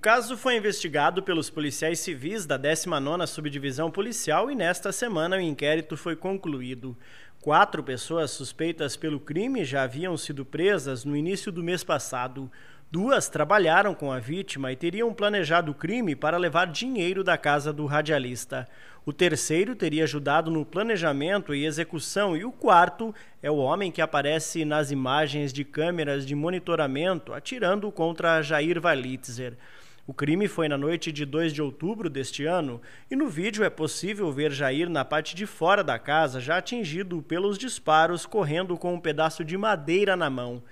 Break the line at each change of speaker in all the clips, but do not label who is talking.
caso foi investigado pelos policiais civis da 19ª Subdivisão Policial e nesta semana o inquérito foi concluído. Quatro pessoas suspeitas pelo crime já haviam sido presas no início do mês passado. Duas trabalharam com a vítima e teriam planejado o crime para levar dinheiro da casa do radialista. O terceiro teria ajudado no planejamento e execução, e o quarto é o homem que aparece nas imagens de câmeras de monitoramento atirando contra Jair Valitzer. O crime foi na noite de 2 de outubro deste ano e no vídeo é possível ver Jair na parte de fora da casa, já atingido pelos disparos, correndo com um pedaço de madeira na mão.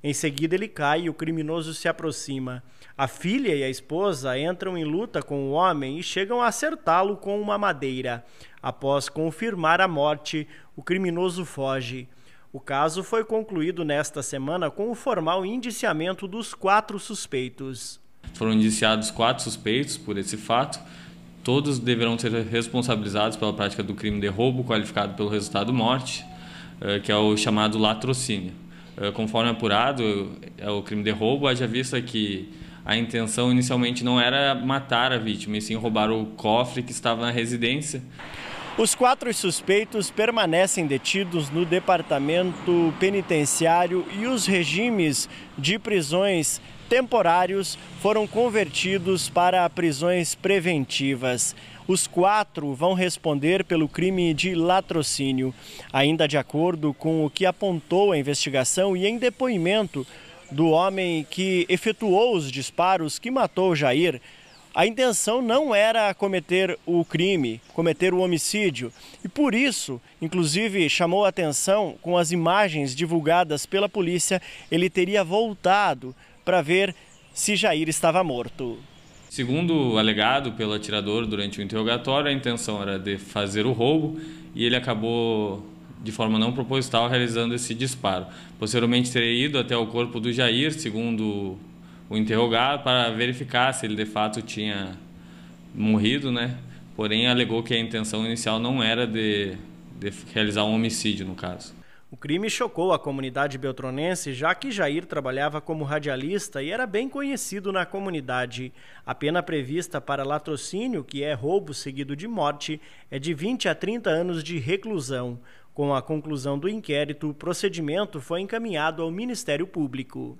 Em seguida, ele cai e o criminoso se aproxima. A filha e a esposa entram em luta com o homem e chegam a acertá-lo com uma madeira. Após confirmar a morte, o criminoso foge. O caso foi concluído nesta semana com o formal indiciamento dos quatro suspeitos.
Foram indiciados quatro suspeitos por esse fato. Todos deverão ser responsabilizados pela prática do crime de roubo qualificado pelo resultado morte, eh, que é o chamado latrocínio. Eh, conforme apurado, eh, é o crime de roubo, haja vista que a intenção inicialmente não era matar a vítima, e sim roubar o cofre que estava na residência
os quatro suspeitos permanecem detidos no departamento penitenciário e os regimes de prisões temporários foram convertidos para prisões preventivas. Os quatro vão responder pelo crime de latrocínio. Ainda de acordo com o que apontou a investigação e em depoimento do homem que efetuou os disparos que matou Jair, a intenção não era cometer o crime, cometer o homicídio, e por isso, inclusive, chamou a atenção com as imagens divulgadas pela polícia, ele teria voltado para ver se Jair estava morto.
Segundo alegado pelo atirador durante o interrogatório, a intenção era de fazer o roubo e ele acabou de forma não proposital realizando esse disparo. Posteriormente teria ido até o corpo do Jair, segundo o interrogado para verificar se ele de fato tinha morrido, né? Porém, alegou que a intenção inicial não era de, de realizar um homicídio, no caso.
O crime chocou a comunidade beltronense, já que Jair trabalhava como radialista e era bem conhecido na comunidade. A pena prevista para latrocínio, que é roubo seguido de morte, é de 20 a 30 anos de reclusão. Com a conclusão do inquérito, o procedimento foi encaminhado ao Ministério Público.